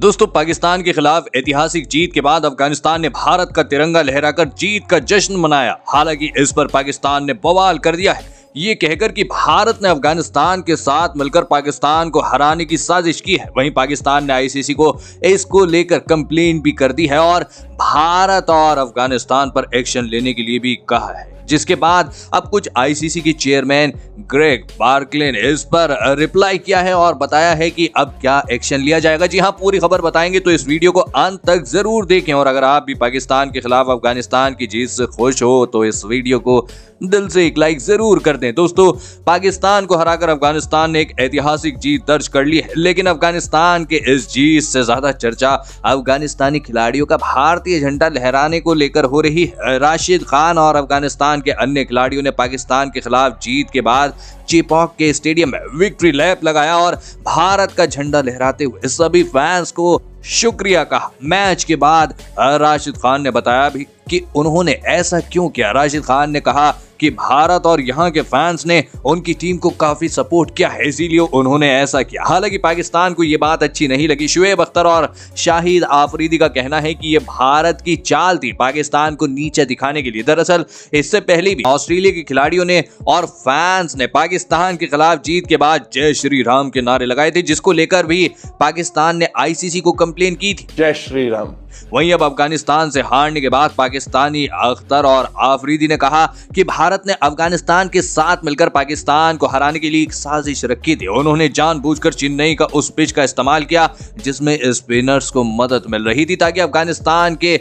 दोस्तों पाकिस्तान के खिलाफ ऐतिहासिक जीत के बाद अफगानिस्तान ने भारत का तिरंगा लहराकर जीत का जश्न मनाया हालांकि इस पर पाकिस्तान ने बवाल कर दिया है ये कहकर कि भारत ने अफगानिस्तान के साथ मिलकर पाकिस्तान को हराने की साजिश की है वहीं पाकिस्तान ने आईसीसी को इसको लेकर कंप्लेन भी कर दी है और भारत और अफगानिस्तान पर एक्शन लेने के लिए भी कहा है जिसके बाद अब कुछ आईसीसी की चेयरमैन ग्रेग ने इस पर रिप्लाई किया है और बताया है कि अब क्या एक्शन लिया जाएगा जी हाँ पूरी खबर बताएंगे तो इस वीडियो को अंत तक जरूर देखें और अगर आप भी पाकिस्तान के खिलाफ अफगानिस्तान की जीत से खुश हो तो इस वीडियो को दिल से एक लाइक जरूर कर दें दोस्तों पाकिस्तान को हराकर अफगानिस्तान ने एक ऐतिहासिक जीत दर्ज कर ली है लेकिन अफगानिस्तान के इस जीत से ज्यादा चर्चा अफगानिस्तानी खिलाड़ियों का भारतीय झंडा लहराने को लेकर हो रही है राशिद खान और अफगानिस्तान पाकिस्तान के अन्य खिलाड़ियों ने पाकिस्तान के खिलाफ जीत के बाद चिपॉक के स्टेडियम में विक्ट्री लैप लगाया और भारत का झंडा लहराते हुए सभी फैंस को शुक्रिया कहा मैच के बाद राशिद खान ने बताया भी कि उन्होंने ऐसा क्यों किया राशिद खान ने कहा कि भारत और यहाँ के फैंस ने उनकी टीम को काफी सपोर्ट किया है इसीलिए उन्होंने ऐसा किया हालांकि पाकिस्तान को ये बात अच्छी नहीं लगी शुएब अख्तर और शाहिद आफरीदी का कहना है कि ये भारत की चाल थी पाकिस्तान को नीचे दिखाने के लिए दरअसल इससे पहले भी ऑस्ट्रेलिया के खिलाड़ियों ने और फैंस ने पाकिस्तान के खिलाफ जीत के बाद जय श्री राम के नारे लगाए थे जिसको लेकर भी पाकिस्तान ने आईसीसी को कंप्लेन की थी जय श्री राम वहीं अब अफगानिस्तान से हारने के बाद पाकिस्तानी अख्तर और आफरीदी ने कहा कि भारत ने अफगानिस्तान के साथ मिलकर पाकिस्तान को हराने के लिए एक साजिश रखी थी उन्होंने जानबूझकर चेन्नई का उस पिच का इस्तेमाल किया जिसमें स्पिनर्स को मदद मिल रही थी ताकि अफगानिस्तान के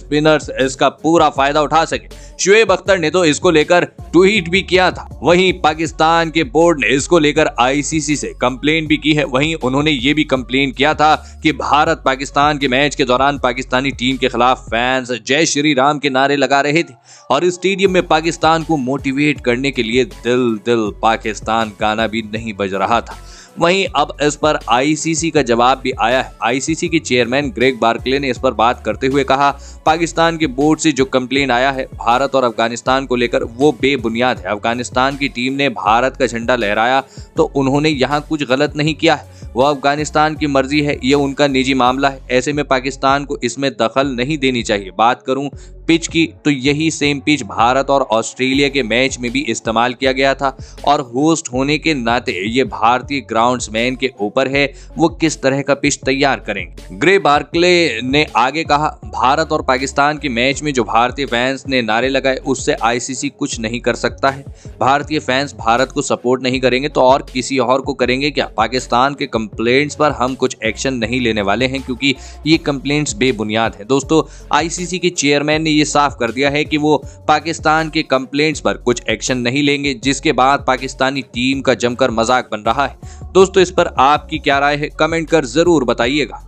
स्पिनर्स इसका पूरा फायदा उठा सके शुएब अख्तर ने तो इसको लेकर ट्वीट भी किया था वहीं पाकिस्तान के बोर्ड ने इसको लेकर आईसीसी से कंप्लेन भी की है वहीं उन्होंने ये भी कंप्लेन किया था कि भारत पाकिस्तान के मैच के दौरान पाकिस्तानी टीम के खिलाफ फैंस जय श्री राम के नारे लगा रहे थे और स्टेडियम में पाकिस्तान को मोटिवेट करने के लिए दिल दिल पाकिस्तान गाना भी नहीं बज रहा था वहीं अब इस पर आईसीसी का जवाब भी आया है आईसीसी के चेयरमैन ग्रेग बार्कले ने इस पर बात करते हुए कहा पाकिस्तान के बोर्ड से जो कंप्लेन आया है भारत और अफगानिस्तान को लेकर वो बेबुनियाद है अफगानिस्तान की टीम ने भारत का झंडा लहराया तो उन्होंने यहाँ कुछ गलत नहीं किया है वह अफगानिस्तान की मर्जी है ये उनका निजी मामला है ऐसे में पाकिस्तान को इसमें दखल नहीं देनी चाहिए बात करूं पिच की तो यही सेम पिच भारत और ऑस्ट्रेलिया के मैच में भी इस्तेमाल किया गया था और होस्ट होने के नाते ये भारतीय ग्राउंड्समैन के ऊपर है वो किस तरह का पिच तैयार करेंगे ग्रे बार्कले ने आगे कहा भारत और पाकिस्तान के मैच में जो भारतीय फैंस ने नारे लगाए उससे आईसीसी कुछ नहीं कर सकता है भारतीय फैंस भारत को सपोर्ट नहीं करेंगे तो और किसी और को करेंगे क्या पाकिस्तान के कंप्लेंट्स पर हम कुछ एक्शन नहीं लेने वाले हैं क्योंकि ये कंप्लेंट्स बेबुनियाद है दोस्तों आईसीसी के चेयरमैन ने ये साफ कर दिया है कि वो पाकिस्तान के कंप्लेंट्स पर कुछ एक्शन नहीं लेंगे जिसके बाद पाकिस्तानी टीम का जमकर मजाक बन रहा है दोस्तों इस पर आपकी क्या राय है कमेंट कर जरूर बताइएगा